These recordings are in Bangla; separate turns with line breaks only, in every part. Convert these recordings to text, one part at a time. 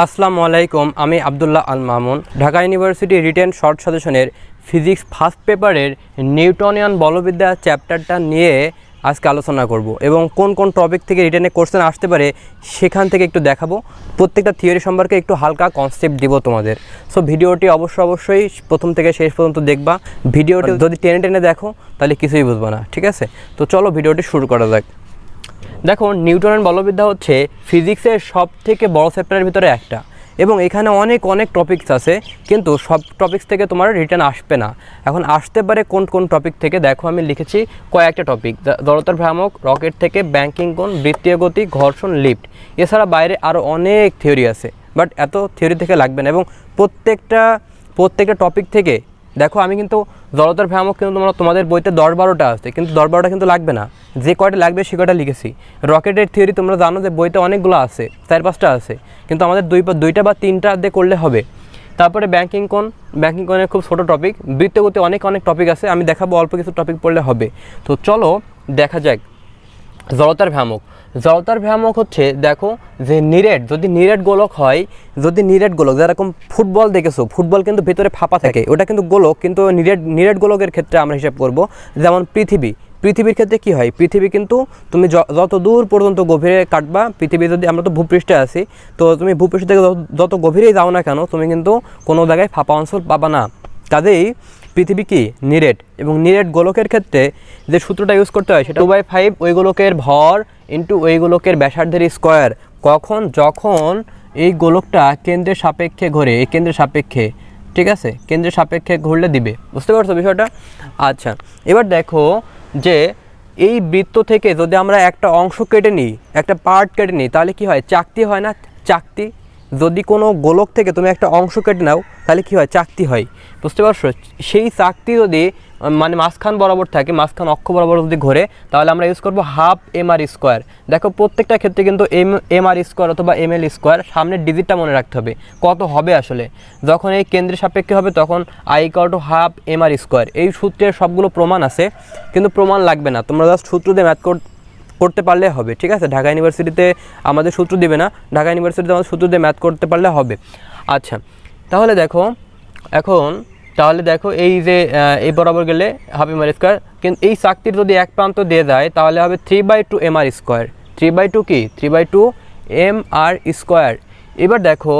আসসালামু আলাইকুম আমি Abdullah Al Mamun Dhaka University written short সাজেশনের ফিজিক্স ফার্স্ট পেপারের নিউটনিয়ান বলবিদ্যা চ্যাপ্টারটা নিয়ে আজকে আলোচনা করব এবং কোন কোন টপিক থেকে রিটেনে কোশ্চেন আসতে পারে সেখান থেকে একটু দেখাবো প্রত্যেকটা থিওরি সম্পর্কে একটু হালকা কনসেপ্ট দিব তোমাদের সো ভিডিওটি অবশ্য অবশ্যই প্রথম থেকে শেষ পর্যন্ত দেখবা ভিডিওটি যদি টেনে টেনে দেখো তাহলে কিছুই বুঝবো না ঠিক আছে তো চলো ভিডিওটি শুরু করা যাক দেখো নিউটন অ্যান্ড বলবিদ্যা হচ্ছে ফিজিক্সের সব থেকে বড় চ্যাপ্টারের ভিতরে একটা এবং এখানে অনেক অনেক টপিক্স আছে কিন্তু সব টপিক্স থেকে তোমার রিটার্ন আসবে না এখন আসতে পারে কোন কোন টপিক থেকে দেখো আমি লিখেছি কয়েকটা টপিক দরতার ভ্রামক রকেট থেকে ব্যাঙ্কিং কোন বৃত্তীয় গতি ঘর্ষণ লিফ্ট এছাড়া বাইরে আরও অনেক থিওরি আছে বাট এত থিওরি থেকে লাগবে না এবং প্রত্যেকটা প্রত্যেকটা টপিক থেকে দেখো আমি কিন্তু জলতার ভ্রামক কিন্তু তোমরা তোমাদের বইতে দশ বারোটা আছে কিন্তু দশ বারোটা কিন্তু লাগবে না যে কয়টা লাগবে সে কয়টা লিখেছি রকেটের থিওরি তোমরা জানো যে বইতে অনেকগুলো আছে চার পাঁচটা আছে কিন্তু আমাদের দুই দুইটা বা তিনটা দিয়ে করলে হবে তারপরে ব্যাঙ্কিং কোন ব্যাঙ্কিং কোনের খুব ছোটো টপিক বৃত্তগতি অনেক অনেক টপিক আছে আমি দেখাবো অল্প কিছু টপিক পড়লে হবে তো চলো দেখা যাক জড়তার ভ্যামক জড়তার ভ্যামক হচ্ছে দেখো যে নিরেট যদি নিরেট গোলক হয় যদি নিরেট গোলক যেরকম ফুটবল দেখেছো ফুটবল কিন্তু ভেতরে ফাঁপা থাকে হ্যাঁ। ওটা কিন্তু গোলক কিন্তু নিরেট নিরেট গোলকের ক্ষেত্রে আমরা হিসাব করব যেমন পৃথিবী পৃথিবীর ক্ষেত্রে কি হয় পৃথিবী কিন্তু তুমি যত দূর পর্যন্ত গভীরে কাটবা পৃথিবী যদি আমরা তো ভূপৃষ্ঠে আছি তো তুমি ভূপৃষ্ঠ থেকে যত গভীরেই যাও না কেন তুমি কিন্তু কোনো জায়গায় ফাঁপা অঞ্চল পাবা না কাজেই পৃথিবী কি নিরেট এবং নিরেট গোলকের ক্ষেত্রে যে সূত্রটা ইউজ করতে হয় সেটা টু বাই ফাইভ ওই গোলকের ভর ইন্টু ওই গোলকের ব্যাসার্ধের স্কোয়ার কখন যখন এই গোলকটা কেন্দ্রের সাপেক্ষে ঘোরে এই কেন্দ্রের সাপেক্ষে ঠিক আছে কেন্দ্রের সাপেক্ষে ঘুরলে দিবে বুঝতে পারছো বিষয়টা আচ্ছা এবার দেখো যে এই বৃত্ত থেকে যদি আমরা একটা অংশ কেটে নিই একটা পার্ট কেটে নিই তাহলে কি হয় চাকতি হয় না চাকতি যদি কোনো গোলক থেকে তুমি একটা অংশ কেটে নাও তাহলে কী হয় চাকতি হয় বুঝতে পারছো সেই চাকতি যদি মানে মাঝখান বরাবর থাকে মাঝখান অক্ষ বরাবর যদি ঘোরে তাহলে আমরা ইউজ করব হাফ এম আর স্কোয়ার দেখো প্রত্যেকটা ক্ষেত্রে কিন্তু এম এম আর স্কোয়ার অথবা এম এল স্কোয়ার সামনের ডিজিটটা মনে রাখতে হবে কত হবে আসলে যখন এই কেন্দ্রের সাপেক্ষে হবে তখন I equal to half M R square এই সূত্রের সবগুলো প্রমাণ আছে কিন্তু প্রমাণ লাগবে না তোমরা জাস্ট সূত্র দিয়ে ম্যাথ করতে পারলে হবে ঠিক আছে ঢাকা ইউনিভার্সিটিতে আমাদের সূত্র দিবে না ঢাকা ইউনিভার্সিটিতে আমাদের সূত্র দিয়ে ম্যাথ করতে পারলে হবে আচ্ছা তাহলে দেখো এখন তাহলে দেখো এই যে এই বরাবর গেলে হাফ এম আর স্কোয়ার কিন্তু এই শাক্তির যদি এক প্রান্ত দিয়ে যায় তাহলে হবে three by two M R square three by two কি three by two M R square এবার দেখো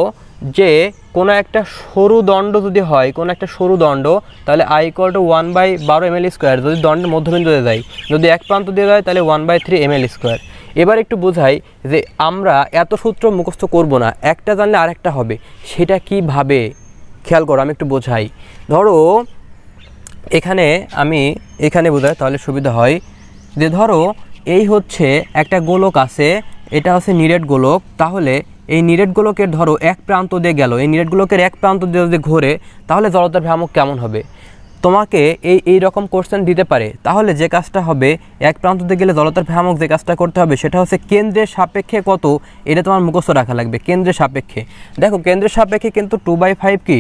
যে কোনো একটা সরু দণ্ড যদি হয় কোনো একটা সরু দণ্ড তাহলে I equal to one by বারো এম এল স্কোয়ার যদি দণ্ডের মধ্যবিন্দুতে যায় যদি এক প্রান্ত দিয়ে যায় তাহলে one by three M L square এবার একটু বোঝাই যে আমরা এত সূত্র মুখস্থ করব না একটা জানলে আরেকটা হবে সেটা ভাবে খেয়াল করো আমি একটু বোঝাই ধরো এখানে আমি এখানে বোঝাই তাহলে সুবিধা হয় যে ধরো এই হচ্ছে একটা গোলক আছে এটা হচ্ছে নিরেট গোলক তাহলে এই নিরেটগুলোকে ধরো এক প্রান্ত দিয়ে গেল এই নিরেটগুলোকে এক প্রান্ত দিয়ে যদি ঘোরে তাহলে জড়তার ভ্রামক কেমন হবে তোমাকে এই এই রকম কোশ্চেন দিতে পারে তাহলে যে কাজটা হবে এক প্রান্ত দিয়ে গেলে জলতার ভ্রামক যে কাজটা করতে হবে সেটা হচ্ছে কেন্দ্রের সাপেক্ষে কত এটা তোমার মুখস্থ রাখা লাগবে কেন্দ্রের সাপেক্ষে দেখো কেন্দ্রের সাপেক্ষে কিন্তু টু বাই ফাইভ কী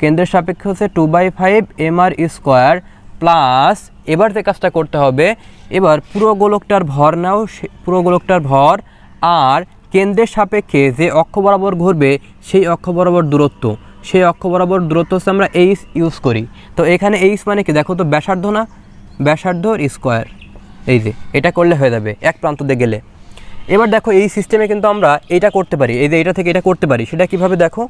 কেন্দ্রের সাপেক্ষে হচ্ছে two by five M R square plus এবার যে কাজটা করতে হবে এবার পুরো গোলকটার ভর নাও পুরো গোলকটার ভর আর কেন্দ্রের সাপেক্ষে যে অক্ষ বরাবর ঘুরবে সেই অক্ষ বরাবর দূরত্ব সেই অক্ষ বরাবর দূরত্ব হচ্ছে আমরা এইচ ইউজ করি তো এখানে এইচ মানে কি দেখো তো ব্যাসার্ধ না ব্যাসার্ধ স্কোয়ার এই যে এটা করলে হয়ে যাবে এক প্রান্ত দিয়ে গেলে এবার দেখো এই সিস্টেমে কিন্তু আমরা এটা করতে পারি এই যে এটা থেকে এটা করতে পারি সেটা কিভাবে দেখো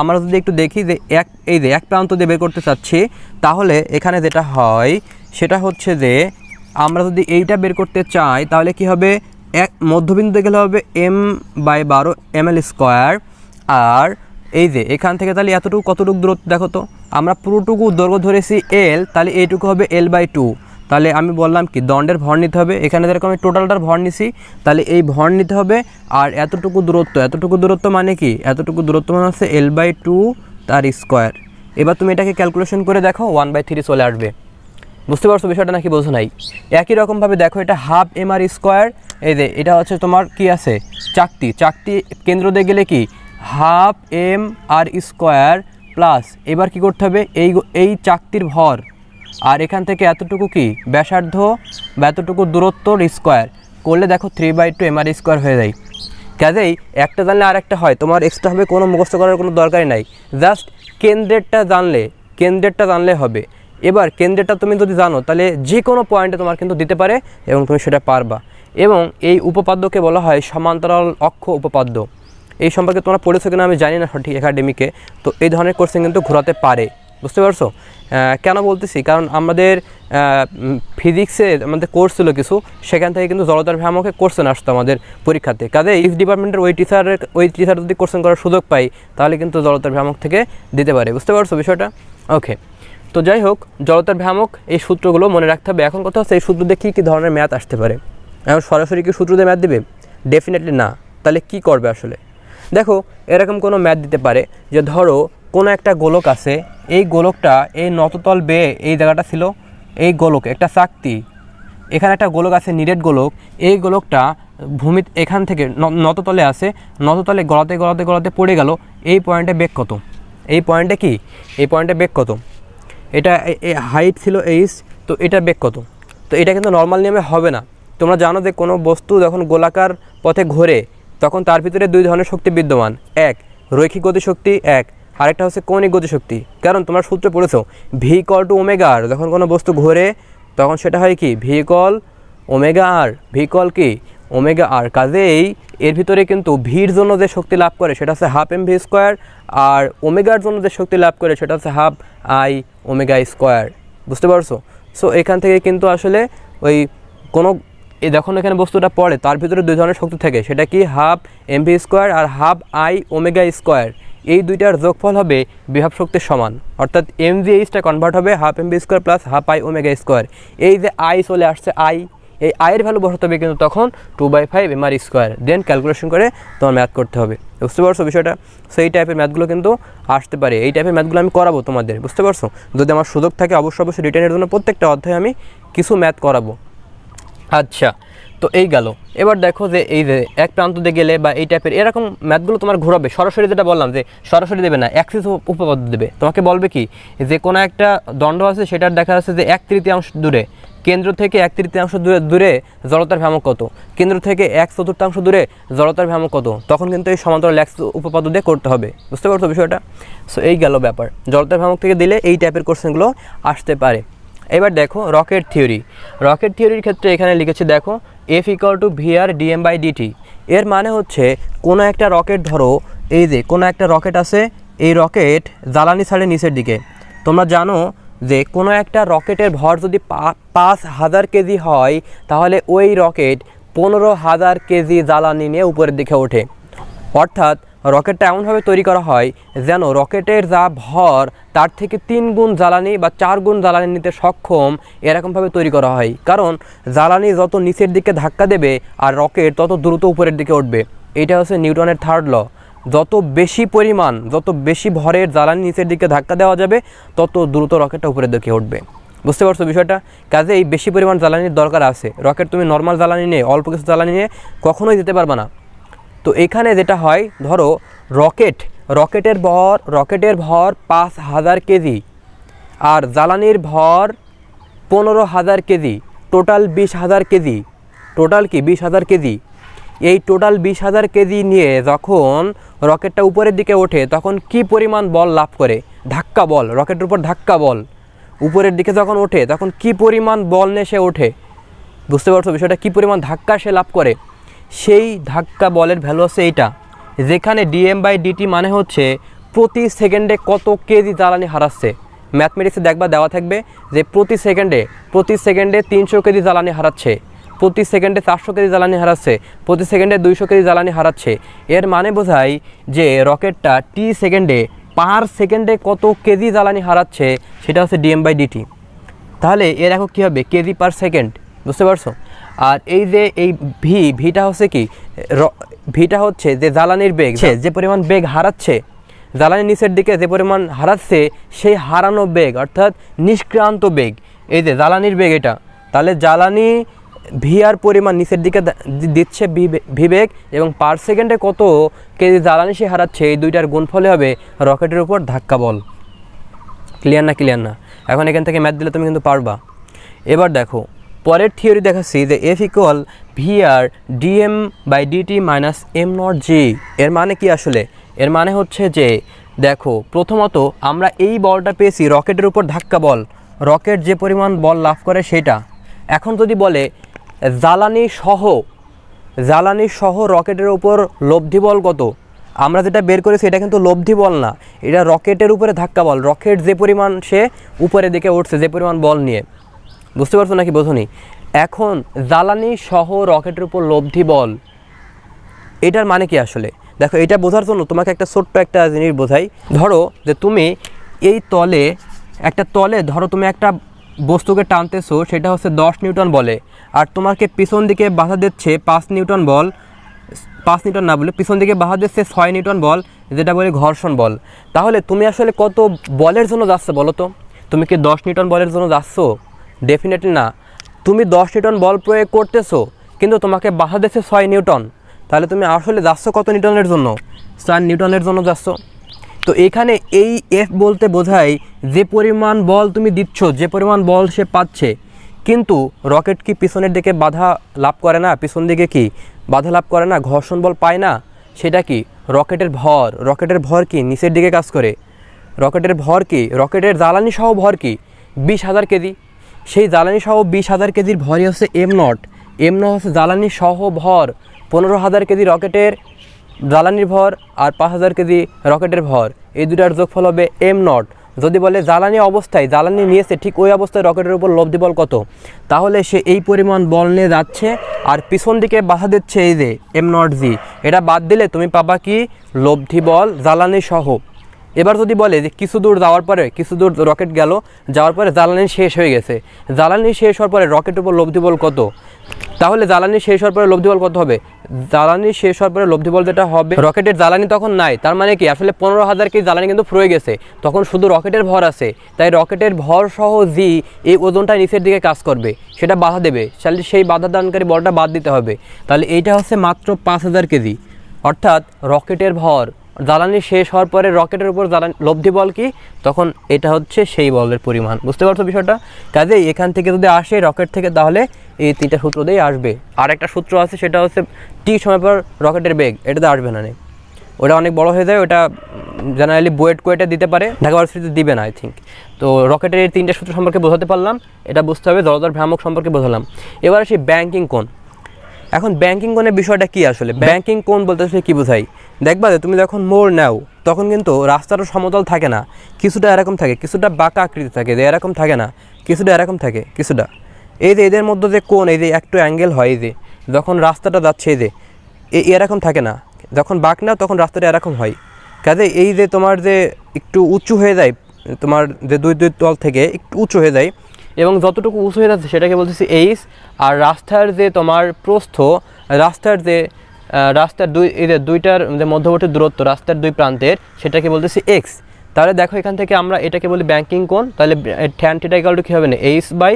আমরা যদি একটু দেখি যে এক এই যে এক প্রান্ত দিয়ে বের করতে চাচ্ছি তাহলে এখানে যেটা হয় সেটা হচ্ছে যে আমরা যদি এইটা বের করতে চাই তাহলে কি হবে এক মধ্যবিন্দুতে গেলে হবে এম বাই বারো এম এল স্কোয়ার আর এই যে এখান থেকে তাহলে এতটুকু কতটুকু দূরত্ব দেখো তো আমরা পুরোটুকু দৈর্ঘ্য ধরেছি এল তাহলে এইটুকু হবে এল বাই টু তাহলে আমি বললাম কি দণ্ডের ভর নিতে হবে এখানে যেরকম আমি টোটালটার ভর নিছি তাহলে এই ভর নিতে হবে আর এতটুকু দূরত্ব এতটুকু দূরত্ব মানে কি এতটুকু দূরত্ব মানে হচ্ছে এল বাই টু তার স্কোয়ার এবার তুমি এটাকে ক্যালকুলেশন করে দেখো ওয়ান বাই থ্রি চলে আসবে বুঝতে পারছো বিষয়টা নাকি বোঝো নাই একই রকমভাবে দেখো এটা হাফ এম আর স্কোয়ার এই যে এটা হচ্ছে তোমার কি আছে চাকতি চাকতি কেন্দ্র দিয়ে গেলে কি half M R square plus এবার কি করতে হবে এই এই চাকতির ভর আর এখান থেকে এতটুকু কি ব্যাসার্ধ বা এতটুকু দূরত্বর স্কোয়ার করলে দেখো three by two M R square হয়ে যায় কাজেই একটা জানলে আর একটা হয় তোমার এক্সট্রাভাবে কোনো মুখস্থ করার কোনো দরকারই নাই জাস্ট কেন্দ্রেরটা জানলে কেন্দ্রেরটা জানলে হবে এবার কেন্দ্রটা তুমি যদি জানো তাহলে যে কোনো পয়েন্টে তোমার কিন্তু দিতে পারে এবং তুমি সেটা পারবা এবং এই উপপাদ্যকে বলা হয় সমান্তরাল অক্ষ উপপাদ্য এই সম্পর্কে তোমরা পড়েছো কিনা আমি জানি না সঠিক একাডেমিকে তো এই ধরনের কোশ্চেন কিন্তু ঘোরাতে পারে বুঝতে পারছো কেন বলতেছি কারণ আমাদের ফিজিক্সে আমাদের কোর্স ছিল কিছু সেখান থেকে কিন্তু জলতার ভ্যামকে কোর্সেন আসতো আমাদের পরীক্ষাতে কাজে ইফ ডিপার্টমেন্টের ওই টিচারের ওই টিচার যদি কোর্সেন করার সুযোগ পাই তাহলে কিন্তু জলতার ভ্যামক থেকে দিতে পারে বুঝতে পারছো বিষয়টা ওকে তো যাই হোক জড়তার ভ্যামক এই সূত্রগুলো মনে রাখতে হবে এখন কথা হচ্ছে এই সূত্র দিয়ে কী কী ধরনের ম্যাথ আসতে পারে এখন সরাসরি কি সূত্র দিয়ে ম্যাথ দেবে ডেফিনেটলি না তাহলে কি করবে আসলে দেখো এরকম কোনো ম্যাথ দিতে পারে যে ধরো কোনো একটা গোলক আছে এই গোলকটা এই নততল বেয়ে এই জায়গাটা ছিল এই গোলক একটা শাক্তি এখানে একটা গোলক আছে নিরেট গোলক এই গোলকটা ভূমি এখান থেকে নততলে আছে নততলে গলাতে গলাতে গলাতে পড়ে গেল এই পয়েন্টে বেগ কত এই পয়েন্টে কি এই পয়েন্টে বেগ কত এটা হাইট ছিল এইচ তো এটা বেগ কত তো এটা কিন্তু নর্মাল নিয়মে হবে না তোমরা জানো যে কোনো বস্তু যখন গোলাকার পথে ঘোরে তখন তার ভিতরে দুই ধরনের শক্তি বিদ্যমান এক রৈখিক গতিশক্তি এক আরেকটা হচ্ছে কৌণিক গতিশক্তি কারণ তোমরা সূত্র পড়েছ V equal to omega R যখন কোনো বস্তু ঘোরে তখন সেটা হয় কি ভি কল ওমেগা আর ভি কল কি ওমেগা আর কাজেই এর ভিতরে কিন্তু ভির জন্য যে শক্তি লাভ করে সেটা হচ্ছে হাফ এম ভি স্কোয়ার আর ওমেগার জন্য যে শক্তি লাভ করে সেটা হচ্ছে হাফ আই ওমেগা স্কোয়ার বুঝতে পারছো সো এখান থেকে কিন্তু আসলে ওই কোনো যখন এখানে বস্তুটা পড়ে তার ভিতরে দুই ধরনের শক্তি থাকে সেটা কি হাফ এম ভি স্কোয়ার আর হাফ আই ওমেগা স্কোয়ার এই দুইটার যোগফল হবে বিভব শক্তির সমান অর্থাৎ এম ভি এইচটা কনভার্ট হবে half M V square plus half I omega square এই যে আই চলে আসছে আই এই আয়ের ভ্যালু বসাতে হবে কিন্তু তখন two by five M R square then calculation করে তোমার ম্যাথ করতে হবে বুঝতে পারছো বিষয়টা সেই টাইপের ম্যাথগুলো কিন্তু আসতে পারে এই টাইপের ম্যাথগুলো আমি করাবো তোমাদের বুঝতে পারছো যদি আমার সুযোগ থাকে অবশ্যই অবশ্যই রিটার্নের জন্য প্রত্যেকটা অধ্যায়ে আমি কিছু ম্যাথ করাবো আচ্ছা তো এই গেল এবার দেখো যে এই যে এক দিয়ে গেলে বা এই টাইপের এরকম ম্যাথগুলো তোমার ঘোরাবে সরাসরি যেটা বললাম যে সরাসরি দেবে না অ্যাক্সিস উপপাদ্য দেবে তোমাকে বলবে কি যে কোনো একটা দণ্ড আছে সেটার দেখা যাচ্ছে যে এক তৃতীয়াংশ দূরে কেন্দ্র থেকে এক তৃতীয়াংশ দূরে দূরে জড়তার ভ্যামক কত কেন্দ্র থেকে এক চতুর্থাংশ দূরে জড়তার ভ্যামক কত তখন কিন্তু এই সমান্তরাল ল্যাক্স উপপাদ্য দিয়ে করতে হবে বুঝতে পারছো বিষয়টা সো এই গেল ব্যাপার জড়তার ভ্যামক থেকে দিলে এই টাইপের কোশ্চেনগুলো আসতে পারে এবার দেখো রকেট থিওরি রকেট থিওরির ক্ষেত্রে এখানে লিখেছে দেখো F equal to V R DM by DT এর মানে হচ্ছে কোনো একটা রকেট ধরো এই যে কোনো একটা রকেট আছে এই রকেট জ্বালানি ছাড়ে নিচের দিকে তোমরা জানো যে কোনো একটা রকেটের ভর যদি পাঁচ হাজার কেজি হয় তাহলে ওই রকেট পনেরো হাজার কেজি জ্বালানি নিয়ে উপরের দিকে ওঠে অর্থাৎ রকেটটা এমনভাবে তৈরি করা হয় যেন রকেটের যা ভর তার থেকে তিন গুণ জ্বালানি বা চার গুণ জ্বালানি নিতে সক্ষম এরকমভাবে তৈরি করা হয় কারণ জ্বালানি যত নিচের দিকে ধাক্কা দেবে আর রকেট তত দ্রুত উপরের দিকে উঠবে এটা হচ্ছে নিউটনের থার্ড ল যত বেশি পরিমাণ যত বেশি ভরের জ্বালানি নিচের দিকে ধাক্কা দেওয়া যাবে তত দ্রুত রকেটটা উপরের দিকে উঠবে বুঝতে পারছো বিষয়টা কাজে এই বেশি পরিমাণ জ্বালানির দরকার আছে রকেট তুমি নর্মাল জ্বালানি নিয়ে অল্প কিছু জ্বালানি নিয়ে কখনোই যেতে পারবে না তো এখানে যেটা হয় ধরো রকেট রকেটের ভর রকেটের ভর পাঁচ হাজার কেজি আর জ্বালানির ভর পনেরো হাজার কেজি টোটাল বিশ হাজার কেজি টোটাল কি বিশ হাজার কেজি এই টোটাল বিশ হাজার কেজি নিয়ে যখন রকেটটা উপরের দিকে ওঠে তখন কি পরিমাণ বল লাভ করে ধাক্কা বল রকেটের উপর ধাক্কা বল উপরের দিকে যখন ওঠে তখন কি পরিমাণ বল নিয়ে সে ওঠে বুঝতে পারছো বিষয়টা কী পরিমাণ ধাক্কা সে লাভ করে সেই ধাক্কা বলের ভ্যালু আছে এইটা যেখানে ডিএম বাই ডিটি মানে হচ্ছে প্রতি সেকেন্ডে কত কেজি জ্বালানি হারাচ্ছে ম্যাথমেটিক্সে দেখবা দেওয়া থাকবে যে প্রতি সেকেন্ডে প্রতি সেকেন্ডে তিনশো কেজি জ্বালানি হারাচ্ছে প্রতি সেকেন্ডে চারশো কেজি জ্বালানি হারাচ্ছে প্রতি সেকেন্ডে দুইশো কেজি জ্বালানি হারাচ্ছে এর মানে বোঝায় যে রকেটটা টি সেকেন্ডে পার সেকেন্ডে কত কেজি জ্বালানি হারাচ্ছে সেটা হচ্ছে ডিএম বাই ডিটি তাহলে এর এখন কী হবে কেজি পার সেকেন্ড বুঝতে পারছো আর এই যে এই ভি ভিটা হচ্ছে কি ভিটা হচ্ছে যে জ্বালানির বেগ আচ্ছা। যে পরিমাণ বেগ হারাচ্ছে জ্বালানির নিচের দিকে যে পরিমাণ হারাচ্ছে সেই হারানো বেগ অর্থাৎ নিষ্ক্রান্ত বেগ এই যে জ্বালানির বেগ এটা তাহলে জ্বালানি ভিআর পরিমাণ নিচের দিকে দিচ্ছে বিবেক এবং পার সেকেন্ডে কত কেজি জ্বালানি সে হারাচ্ছে এই দুইটার গুণফলে হবে রকেটের উপর ধাক্কা বল ক্লিয়ার না ক্লিয়ার না এখন এখান থেকে ম্যাথ দিলে তুমি কিন্তু পারবা এবার দেখো পরের থিওরি দেখাচ্ছি যে F equal VR DM by DT minus M nought G এর মানে কি আসলে এর মানে হচ্ছে যে দেখো প্রথমত আমরা এই বলটা পেয়েছি রকেটের উপর ধাক্কা বল রকেট যে পরিমাণ বল লাভ করে সেটা এখন যদি বলে জ্বালানি সহ জ্বালানি সহ রকেটের উপর লব্ধিবল কত আমরা যেটা বের করেছি এটা কিন্তু লব্ধি বল না এটা রকেটের উপরে ধাক্কা বল রকেট যে পরিমাণ সে উপরে দিকে উঠছে যে পরিমাণ বল নিয়ে বুঝতে পারছো নাকি বোঝনি এখন জ্বালানি সহ রকেটের উপর লব্ধি বল এটার মানে কি আসলে দেখো এটা বোঝার জন্য তোমাকে একটা ছোট্ট একটা জিনিস বোঝাই ধরো যে তুমি এই তলে একটা তলে ধরো তুমি একটা বস্তুকে টানতেছো সেটা হচ্ছে দশ নিউটন বলে আর তোমাকে পিছন দিকে বাধা দিচ্ছে পাঁচ নিউটন বল পাঁচ নিউটন না বলে পিছন দিকে বাধা দিচ্ছে ছয় নিউটন বল যেটা বলে ঘর্ষণ বল তাহলে তুমি আসলে কত বলের জন্য যাচ্ছে বলো তো তুমি কি দশ নিউটন বলের জন্য যাচ্ছো ডেফিনেটলি না তুমি দশ নিউটন বল প্রয়োগ করতেছো কিন্তু তোমাকে বাধা দিচ্ছে ছয় নিউটন তাহলে তুমি আসলে যাচ্ছ কত নিউটনের জন্য চার নিউটনের জন্য যাচ্ছ তো এখানে এই এফ বলতে বোঝায় যে পরিমাণ বল তুমি দিচ্ছ যে পরিমাণ বল সে পাচ্ছে কিন্তু রকেট কি পিছনের দিকে বাধা লাভ করে না পিছন দিকে কি বাধা লাভ করে না ঘর্ষণ বল পায় না সেটা কি রকেটের ভর রকেটের ভর কি নিচের দিকে কাজ করে রকেটের ভর কি রকেটের জ্বালানি সহ ভর কি বিশ হাজার কেজি সেই জ্বালানি সহ বিশ হাজার কেজির ভরই হচ্ছে এম নট এম নট হচ্ছে জ্বালানি সহ ভর পনেরো হাজার কেজি রকেটের জ্বালানির ভর আর পাঁচ হাজার কেজি রকেটের ভর এই দুটার যোগফল হবে এম নট যদি বলে জ্বালানি অবস্থায় জ্বালানি নিয়েছে ঠিক ওই অবস্থায় রকেটের উপর লব্ধি বল কত তাহলে সে এই পরিমাণ বল নিয়ে যাচ্ছে আর পিছন দিকে বাধা দিচ্ছে এই যে এম নট জি এটা বাদ দিলে তুমি পাবা কি লব্ধি বল জ্বালানি সহ এবার যদি বলে যে কিছু দূর যাওয়ার পরে কিছু দূর রকেট গেল যাওয়ার পরে জ্বালানি শেষ হয়ে গেছে জ্বালানি শেষ হওয়ার পরে রকেটের উপর লব্ধি বল কত তাহলে জ্বালানি শেষ হওয়ার পরে লব্ধি বল কত হবে জ্বালানি শেষ হওয়ার পরে লব্ধি বল যেটা হবে রকেটের জ্বালানি তখন নাই তার মানে কি আসলে পনেরো হাজার কেজি জ্বালানি কিন্তু ফুরে গেছে তখন শুধু রকেটের ভর আছে তাই রকেটের ভর সহ জি এই ওজনটা নিচের দিকে কাজ করবে সেটা বাধা দেবে তাহলে সেই বাধা দানকারী বলটা বাদ দিতে হবে তাহলে এইটা হচ্ছে মাত্র পাঁচ হাজার কেজি অর্থাৎ রকেটের ভর জ্বালানি শেষ হওয়ার পরে রকেটের উপর জ্বালানি লব্ধি বল কি তখন এটা হচ্ছে সেই বলের পরিমাণ বুঝতে পারছো বিষয়টা কাজেই এখান থেকে যদি আসে রকেট থেকে তাহলে এই তিনটা সূত্র দিয়েই আসবে আর একটা সূত্র আছে সেটা হচ্ছে টি সময় পর রকেটের বেগ এটাতে আসবে না নেই ওটা অনেক বড় হয়ে যায় ওটা জেনারেলি বুয়েট কোয়েটে দিতে পারে ঢাকা ভার্সিটিতে দিবে না আই থিঙ্ক তো রকেটের এই তিনটে সূত্র সম্পর্কে বোঝাতে পারলাম এটা বুঝতে হবে জলদার ভ্রামক সম্পর্কে বোঝালাম এবার সেই ব্যাঙ্কিং কোন এখন ব্যাঙ্কিং কোনের বিষয়টা কি আসলে ব্যাঙ্কিং কোন বলতে আসলে কী বোঝায় দেখবা যে তুমি যখন মোড় নাও তখন কিন্তু রাস্তাটা সমতল থাকে না কিছুটা এরকম থাকে কিছুটা বাঁকা আকৃতি থাকে যে এরকম থাকে না কিছুটা এরকম থাকে কিছুটা এই যে এদের মধ্যে যে কোন এই যে একটু অ্যাঙ্গেল হয় এই যে যখন রাস্তাটা যাচ্ছে এই যে এরকম থাকে না যখন বাঁক নাও তখন রাস্তাটা এরকম হয় কাজে এই যে তোমার যে একটু উঁচু হয়ে যায় তোমার যে দুই দুই তল থেকে একটু উঁচু হয়ে যায় এবং যতটুকু উঁচু হয়ে যাচ্ছে সেটাকে বলতেছি এইচ আর রাস্তার যে তোমার প্রস্থ রাস্তার যে রাস্তার দুই দুইটার যে মধ্যবর্তী দূরত্ব রাস্তার দুই প্রান্তের সেটাকে বলতেছি এক্স তাহলে দেখো এখান থেকে আমরা এটাকে বলি ব্যাঙ্কিং কোন তাহলে ঠ্যান থিটা ইকাল টু কী হবে না H by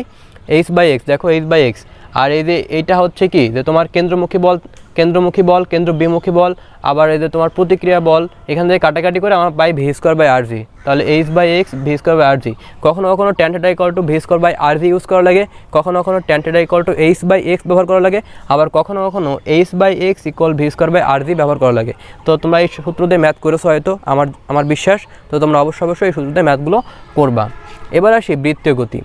H by X দেখো এইচ বাই এক্স আর এই যে এইটা হচ্ছে কি যে তোমার কেন্দ্রমুখী বল কেন্দ্রমুখী বল কেন্দ্র বিমুখী বল আবার এই যে তোমার প্রতিক্রিয়া বল এখান থেকে কাটাকাটি করে আমার by V square by RG তাহলে H by X V square by R G কখনো কখনো tan theta equal to V square by R G use করা লাগে কখনো কখনো tan theta equal to H by X ব্যবহার করা লাগে আবার কখনো কখনো H by X equal V square by R G ব্যবহার করা লাগে তো তোমরা এই সূত্র দিয়ে ম্যাথ করেছো হয়তো আমার আমার বিশ্বাস তো তোমরা অবশ্যই অবশ্যই এই সূত্র দিয়ে ম্যাথগুলো করবা এবার আসি বৃত্তীয় গতি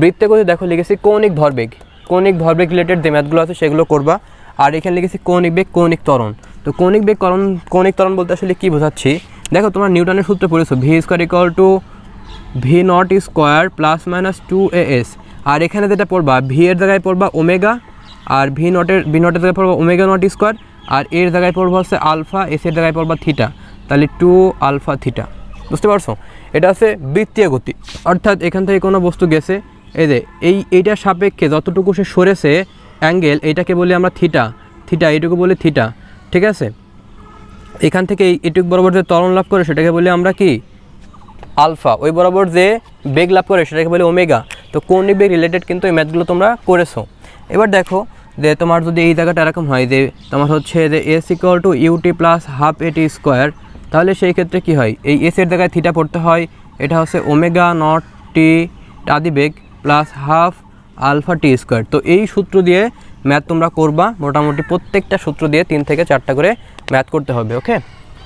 বৃত্তে গতি দেখো লিখেছি কৌণিক ভরবেগ কৌণিক ভরবেগ রিলেটেড যে ম্যাথগুলো আছে সেগুলো করবা আর এখানে লিখেছি কৌণিক বেগ কৌণিক তরণ তো কৌণিক বেগ করণ কৌণিক তরণ বলতে আসলে কী বোঝাচ্ছি দেখো তোমার নিউটনের সূত্রে পড়েছো V square equal to V nought square plus minus two A S আর এখানে যেটা পড়বা ভি এর জায়গায় পড়বা ওমেগা আর ভি নটের ভি নটের জায়গায় পড়বা ওমেগা নট স্কোয়ার আর এর জায়গায় পড়বা হচ্ছে আলফা এস এর জায়গায় পড়বা থিটা তাহলে টু আলফা থিটা বুঝতে পারছো এটা আছে বৃত্তীয় গতি অর্থাৎ এখান থেকে কোনো বস্তু গেছে এই যে এই এইটার সাপেক্ষে যতটুকু সে সরেছে অ্যাঙ্গেল এইটাকে বলি আমরা থিটা থিটা এইটুকু বলি থিটা ঠিক আছে এখান থেকে এইটুকু বরাবর যে তরণ লাভ করে সেটাকে বলি আমরা কি আলফা ওই বরাবর যে বেগ লাভ করে সেটাকে বলি ওমেগা তো কৌণিক বেগ রিলেটেড কিন্তু এই ম্যাথগুলো তোমরা করেছো এবার দেখো যে তোমার যদি এই জায়গাটা এরকম হয় যে তোমার হচ্ছে যে S equal to UT plus half AT square তাহলে সেই ক্ষেত্রে কি হয় এই এসের জায়গায় থিটা পড়তে হয় এটা হচ্ছে ওমেগা নট টি আদি বেগ plus half alpha T square তো এই সূত্র দিয়ে ম্যাথ তোমরা করবা মোটামুটি প্রত্যেকটা সূত্র দিয়ে তিন থেকে চারটা করে ম্যাথ করতে হবে ওকে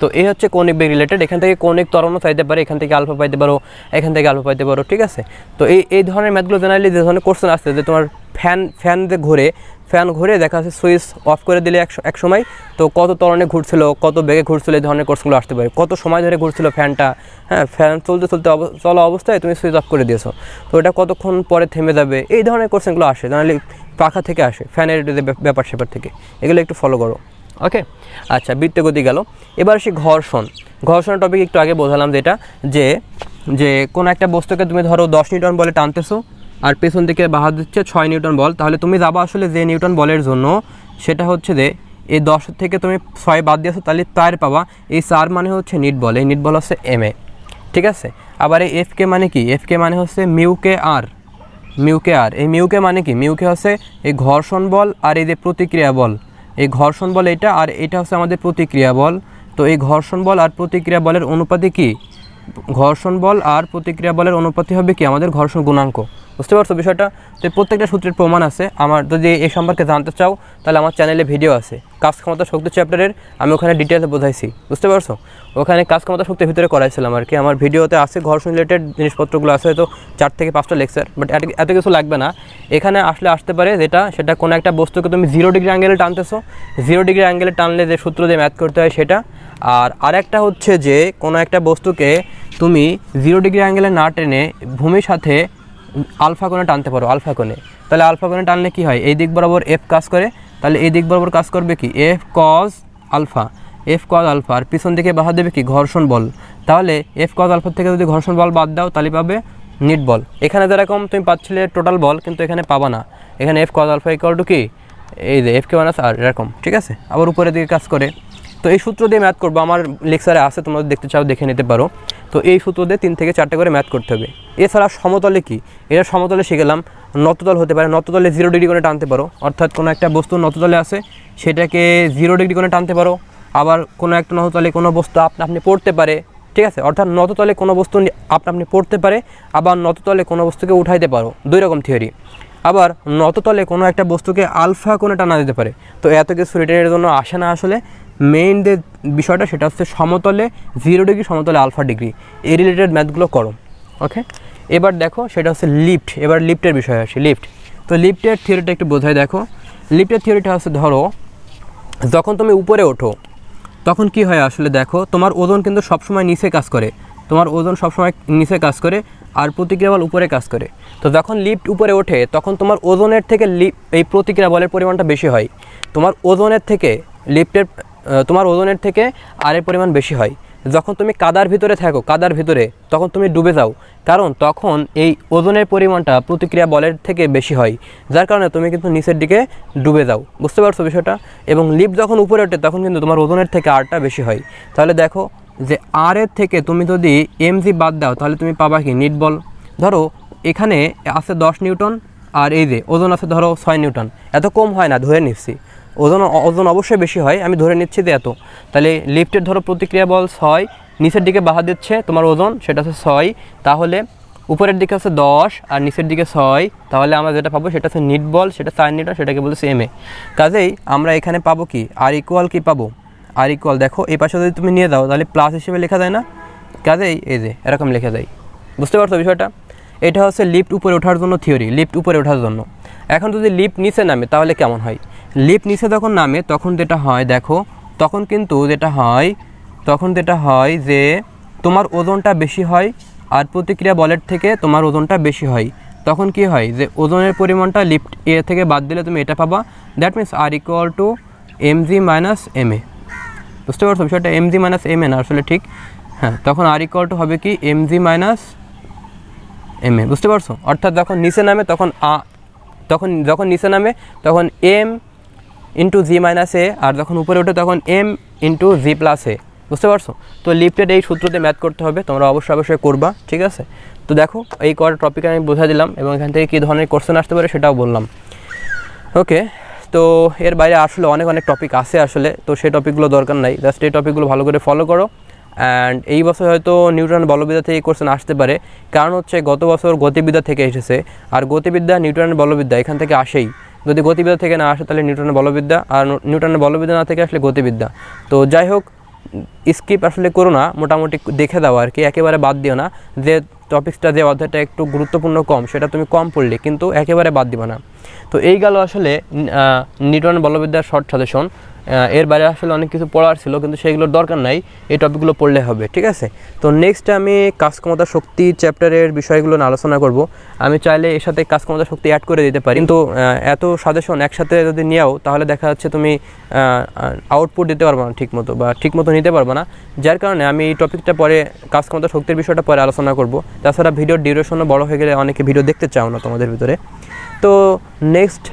তো এই হচ্ছে কৌণিক বেগ রিলেটেড এখান থেকে কৌণিক তরণও চাইতে পারে এখান থেকে আলফা পাইতে পারো এখান থেকে আলফা পাইতে পারো ঠিক আছে তো এই এই ধরনের ম্যাথগুলো জানাইলে যে ধরনের কোশ্চেন আসছে যে তোমার ফ্যান ফ্যান যে ঘুরে ফ্যান ঘুরে দেখা যাচ্ছে সুইচ অফ করে দিলে এক সময় তো কত তরণে ঘুরছিল কত বেগে ঘুরছিল এই ধরনের কোর্সগুলো আসতে পারে কত সময় ধরে ঘুরছিল ফ্যানটা হ্যাঁ ফ্যান চলতে চলতে চলা অবস্থায় তুমি সুইচ অফ করে দিয়েছো তো এটা কতক্ষণ পরে থেমে যাবে এই ধরনের কোর্সগুলো আসে জানালে পাখা থেকে আসে ফ্যানের ব্যাপার সেপার থেকে এগুলো একটু ফলো করো ওকে আচ্ছা বৃত্তগতি গেল এবার সে ঘর্ষণ ঘর্ষণের টপিক একটু আগে বোঝালাম যেটা যে যে কোনো একটা বস্তুকে তুমি ধরো দশ নিউটন বলে টানতেছো আর পেছন দিকে বাহাত হচ্ছে ছয় নিউটন বল তাহলে তুমি যাবো আসলে যে নিউটন বলের জন্য সেটা হচ্ছে যে এই দশ থেকে তুমি ছয় বাদ দিয়েছো তাহলে তার পাবা এই চার মানে হচ্ছে নিট বল এই নিট বল হচ্ছে এম এ ঠিক আছে আবার এই এফকে মানে কি এফকে মানে হচ্ছে মিউকে আর মিউকে আর এই মিউকে মানে কি মিউকে হচ্ছে এই ঘর্ষণ বল আর এই যে প্রতিক্রিয়া বল এই ঘর্ষণ বল এটা আর এটা হচ্ছে আমাদের প্রতিক্রিয়া বল তো এই ঘর্ষণ বল আর প্রতিক্রিয়া বলের অনুপাতে কি ঘর্ষণ বল আর প্রতিক্রিয়া বলের অনুপাতি হবে কি আমাদের ঘর্ষণ গুণাঙ্ক বুঝতে পারছো বিষয়টা তো প্রত্যেকটা সূত্রের প্রমাণ আছে আমার যদি এ সম্পর্কে জানতে চাও তাহলে আমার চ্যানেলে ভিডিও আছে কাজ ক্ষমতা শক্তি চ্যাপ্টারের আমি ওখানে ডিটেলস বোঝাইছি বুঝতে পারছো ওখানে কাজ ক্ষমতা শক্তির ভিতরে করাইছিলাম আর কি আমার ভিডিওতে আছে ঘর্ষণ রিলেটেড জিনিসপত্রগুলো আছে হয়তো চার থেকে পাঁচটা লেকচার বাট এত কিছু লাগবে না এখানে আসলে আসতে পারে যেটা সেটা কোনো একটা বস্তুকে তুমি জিরো ডিগ্রি অ্যাঙ্গেলে টানতেছো জিরো ডিগ্রি অ্যাঙ্গেলে টানলে যে সূত্র দিয়ে ম্যাথ করতে হয় সেটা আর আরেকটা হচ্ছে যে কোনো একটা বস্তুকে তুমি জিরো ডিগ্রি অ্যাঙ্গেলে না টেনে ভূমির সাথে আলফা কোণে টানতে পারো আলফা কোণে তাহলে আলফা কোণে টানলে কি হয় এই দিক বরাবর এফ কাজ করে তাহলে এই দিক বরাবর কাজ করবে কি F cos alpha F cos alpha আর পিছন দিকে বাধা দেবে কি ঘর্ষণ বল তাহলে এফ কজ আলফার থেকে যদি ঘর্ষণ বল বাদ দাও তাহলে পাবে নিট বল এখানে যেরকম তুমি পাচ্ছিলে টোটাল বল কিন্তু এখানে পাবা না এখানে F cos alpha equal to কি এই যে এফ কে মাইনাস আর এরকম ঠিক আছে আবার উপরের দিকে কাজ করে তো এই সূত্র দিয়ে ম্যাথ করবো আমার লেকচারে আছে তোমরা দেখতে চাও দেখে নিতে পারো তো এই সূত্র দিয়ে তিন থেকে চারটে করে ম্যাথ করতে হবে এছাড়া সমতলে কি এটা সমতলে শিখেলাম নততল হতে পারে নততলে জিরো ডিগ্রি করে টানতে পারো অর্থাৎ কোনো একটা বস্তু নততলে আছে সেটাকে জিরো ডিগ্রি করে টানতে পারো আবার কোনো একটা নততলে কোনো বস্তু আপনি আপনি পড়তে পারে ঠিক আছে অর্থাৎ নততলে কোনো বস্তু আপনি আপনি পড়তে পারে আবার নততলে কোনো বস্তুকে উঠাইতে পারো দুই রকম থিওরি আবার নততলে কোনো একটা বস্তুকে আলফা কোনো টানা দিতে পারে তো এত কিছু রিটার্নের জন্য আসে না আসলে মেইন যে বিষয়টা সেটা হচ্ছে সমতলে জিরো ডিগ্রি সমতলে আলফা ডিগ্রি এই রিলেটেড ম্যাথগুলো করো ওকে এবার দেখো সেটা হচ্ছে লিফট এবার লিফটের বিষয় আসি লিফট তো লিফটের থিওরিটা একটু বোঝায় দেখো লিফটের থিওরিটা হচ্ছে ধরো যখন তুমি উপরে ওঠো তখন কি হয় আসলে দেখো তোমার ওজন কিন্তু সবসময় নিচে কাজ করে তোমার ওজন সবসময় নিচে কাজ করে আর প্রতিক্রিয়া বল উপরে কাজ করে তো যখন লিফট উপরে ওঠে তখন তোমার ওজনের থেকে লিপ এই প্রতিক্রিয়া বলের পরিমাণটা বেশি হয় তোমার ওজনের থেকে লিফটের তোমার ওজনের থেকে আরের পরিমাণ বেশি হয় যখন তুমি কাদার ভিতরে থাকো কাদার ভিতরে তখন তুমি ডুবে যাও কারণ তখন এই ওজনের পরিমাণটা প্রতিক্রিয়া বলের থেকে বেশি হয় যার কারণে তুমি কিন্তু নিচের দিকে ডুবে যাও বুঝতে পারছো বিষয়টা এবং লিপ যখন উপরে ওঠে তখন কিন্তু তোমার ওজনের থেকে আরটা বেশি হয় তাহলে দেখো যে আর এর থেকে তুমি যদি এমজি বাদ দাও তাহলে তুমি পাবা কি নিট বল ধরো এখানে আছে দশ নিউটন আর এই যে ওজন আছে ধরো ছয় নিউটন এত কম হয় না ধরে নিচ্ছি ওজন ওজন অবশ্যই বেশি হয় আমি ধরে নিচ্ছি যে এত তাহলে লিফটের ধরো প্রতিক্রিয়া বল ছয় নিচের দিকে বাহা দিচ্ছে তোমার ওজন সেটা হচ্ছে ছয় তাহলে উপরের দিকে হচ্ছে দশ আর নিচের দিকে ছয় তাহলে আমরা যেটা পাবো সেটা হচ্ছে নিট বল সেটা চার নিটার সেটাকে বলছে এম এ কাজেই আমরা এখানে পাবো কি আর ইকুয়াল কী পাবো আর ইকুয়াল দেখো এই পাশে যদি তুমি নিয়ে দাও তাহলে প্লাস হিসেবে লেখা যায় না কাজেই এই যে এরকম লেখা যায় বুঝতে পারছো বিষয়টা এটা হচ্ছে লিফট উপরে ওঠার জন্য থিওরি লিফট উপরে ওঠার জন্য এখন যদি লিফট নিচে নামে তাহলে কেমন হয় লিপ নিচে যখন নামে তখন যেটা হয় দেখো তখন কিন্তু যেটা হয় তখন যেটা হয় যে তোমার ওজনটা বেশি হয় আর প্রতিক্রিয়া বলের থেকে তোমার ওজনটা বেশি হয় তখন কি হয় যে ওজনের পরিমাণটা লিফট এ থেকে বাদ দিলে তুমি এটা পাবা that means R equal to M G minus M A বুঝতে পারছো বিষয়টা M G minus M A না আসলে ঠিক হ্যাঁ তখন আর ইকুয়াল টু হবে কি M G minus M A বুঝতে পারছো অর্থাৎ যখন নিচে নামে তখন আ তখন যখন নিচে নামে তখন M into G minus A আর যখন উপরে ওঠে তখন M into G plus A বুঝতে পারছো তো লিফটেড এই সূত্রতে ম্যাথ করতে হবে তোমরা অবশ্যই অবশ্যই করবা ঠিক আছে তো দেখো এই কটা টপিক আমি বোঝা দিলাম এবং এখান থেকে কী ধরনের কোশ্চেন আসতে পারে সেটাও বললাম ওকে তো এর বাইরে আসলে অনেক অনেক টপিক আছে আসলে তো সেই টপিকগুলো দরকার নাই জাস্ট এই টপিকগুলো ভালো করে ফলো করো অ্যান্ড এই বছর হয়তো নিউটন বলবিদ্যা থেকে কোশ্চেন আসতে পারে কারণ হচ্ছে গত বছর গতিবিদ্যা থেকে এসেছে আর গতিবিদ্যা নিউটন বলবিদ্যা এখান থেকে আসেই যদি গতিবিদ্যা থেকে না আসে তাহলে নিউটনের বলবিদ্যা আর নিউটনের বলবিদ্যা না থেকে আসলে গতিবিদ্যা তো যাই হোক স্কিপ আসলে করো না মোটামুটি দেখে দাও আর কি একেবারে বাদ দিও না যে টপিক্সটা যে অধ্যায়টা একটু গুরুত্বপূর্ণ কম সেটা তুমি কম পড়লে কিন্তু একেবারে বাদ দিবা না তো এই গেল আসলে নিউটন বলবিদ্যার শর্ট সাজেশন এর বাইরে আসলে অনেক কিছু পড়ার ছিল কিন্তু সেগুলোর দরকার নাই এই টপিকগুলো পড়লে হবে ঠিক আছে তো নেক্সট আমি কাজ ক্ষমতা শক্তি চ্যাপ্টারের বিষয়গুলো নিয়ে আলোচনা করব আমি চাইলে এর সাথে কাজ ক্ষমতা শক্তি অ্যাড করে দিতে পারি কিন্তু এত সাজেশন একসাথে যদি নিয়েও তাহলে দেখা যাচ্ছে তুমি আউটপুট দিতে পারবো না ঠিকমতো বা ঠিকমতো নিতে পারবো না যার কারণে আমি এই টপিকটা পরে কাজ ক্ষমতা শক্তির বিষয়টা পরে আলোচনা করব তাছাড়া ভিডিওর ডিউরেশনও বড় হয়ে গেলে অনেকে ভিডিও দেখতে চাও না তোমাদের ভিতরে তো নেক্সট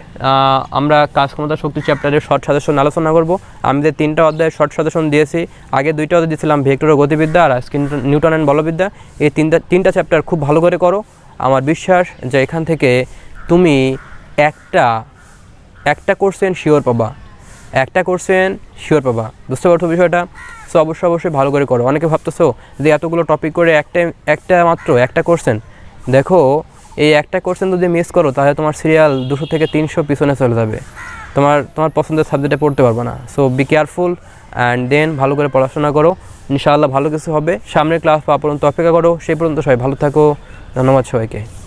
আমরা কাজ ক্ষমতা শক্তি চ্যাপ্টারে শর্ট সাজেশন আলোচনা করব আমাদের তিনটা অধ্যায়ে শর্ট সাজেশন দিয়েছি আগে দুইটা অধ্যায় দিয়েছিলাম ভেক্টর ও গতিবিদ্যা আর নিউটন অ্যান্ড বলবিদ্যা এই তিনটা তিনটা চ্যাপ্টার খুব ভালো করে করো আমার বিশ্বাস যে এখান থেকে তুমি একটা একটা কোর্সেন শিওর পাবা একটা কোর্সেন শিওর পাবা বুঝতে পারছো বিষয়টা সো অবশ্যই অবশ্যই ভালো করে করো অনেকে ভাবতেছো যে এতগুলো টপিক করে একটা একটা মাত্র একটা কোর্সেন দেখো এই একটা কোশ্চেন যদি মিস করো তাহলে তোমার সিরিয়াল দুশো থেকে তিনশো পিছনে চলে যাবে তোমার তোমার পছন্দের সাবজেক্টে পড়তে পারবে না so be careful and then ভালো করে পড়াশোনা করো ইনশাআল্লাহ ভালো কিছু হবে সামনের ক্লাস পাওয়া পর্যন্ত অপেক্ষা করো সেই পর্যন্ত সবাই ভালো থাকো ধন্যবাদ সবাইকে